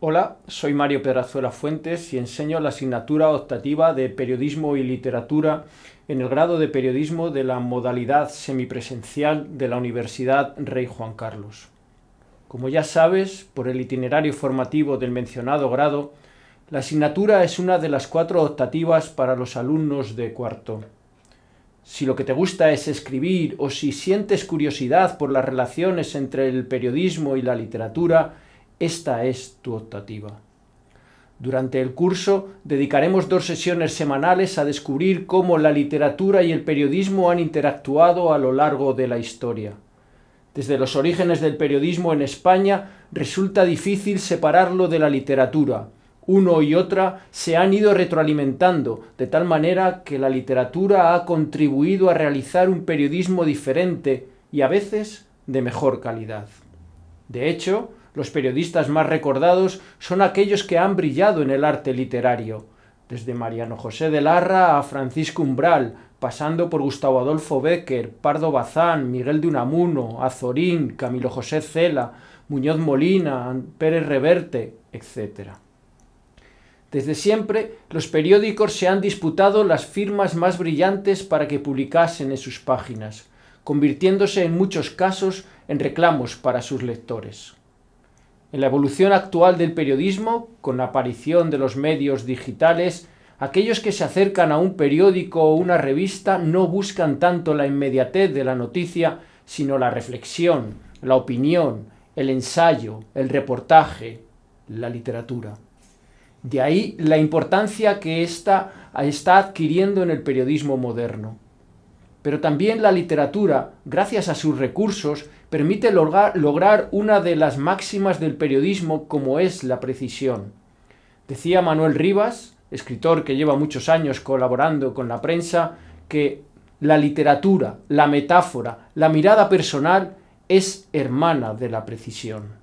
Hola, soy Mario Pedrazuela Fuentes y enseño la asignatura optativa de Periodismo y Literatura en el grado de Periodismo de la modalidad semipresencial de la Universidad Rey Juan Carlos. Como ya sabes, por el itinerario formativo del mencionado grado, la asignatura es una de las cuatro optativas para los alumnos de cuarto. Si lo que te gusta es escribir o si sientes curiosidad por las relaciones entre el periodismo y la literatura, esta es tu optativa. Durante el curso dedicaremos dos sesiones semanales a descubrir cómo la literatura y el periodismo han interactuado a lo largo de la historia. Desde los orígenes del periodismo en España resulta difícil separarlo de la literatura. Uno y otra se han ido retroalimentando, de tal manera que la literatura ha contribuido a realizar un periodismo diferente y a veces de mejor calidad. De hecho, los periodistas más recordados son aquellos que han brillado en el arte literario, desde Mariano José de Larra a Francisco Umbral, pasando por Gustavo Adolfo Bécquer, Pardo Bazán, Miguel de Unamuno, Azorín, Camilo José Cela, Muñoz Molina, Pérez Reverte, etc. Desde siempre, los periódicos se han disputado las firmas más brillantes para que publicasen en sus páginas, convirtiéndose en muchos casos en reclamos para sus lectores. En la evolución actual del periodismo, con la aparición de los medios digitales, aquellos que se acercan a un periódico o una revista no buscan tanto la inmediatez de la noticia, sino la reflexión, la opinión, el ensayo, el reportaje, la literatura. De ahí la importancia que ésta está adquiriendo en el periodismo moderno. Pero también la literatura, gracias a sus recursos, permite lograr una de las máximas del periodismo como es la precisión. Decía Manuel Rivas, escritor que lleva muchos años colaborando con la prensa, que la literatura, la metáfora, la mirada personal es hermana de la precisión.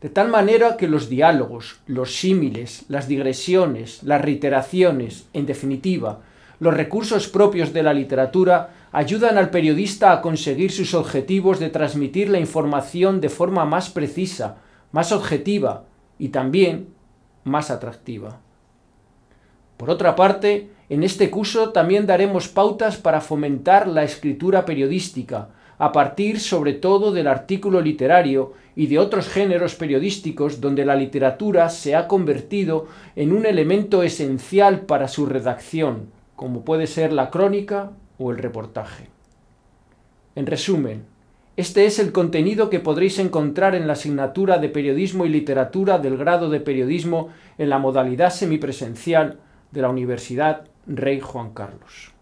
De tal manera que los diálogos, los símiles, las digresiones, las reiteraciones, en definitiva, los recursos propios de la literatura ayudan al periodista a conseguir sus objetivos de transmitir la información de forma más precisa, más objetiva y también más atractiva. Por otra parte, en este curso también daremos pautas para fomentar la escritura periodística, a partir sobre todo del artículo literario y de otros géneros periodísticos donde la literatura se ha convertido en un elemento esencial para su redacción, como puede ser la crónica o el reportaje. En resumen, este es el contenido que podréis encontrar en la asignatura de Periodismo y Literatura del grado de Periodismo en la modalidad semipresencial de la Universidad Rey Juan Carlos.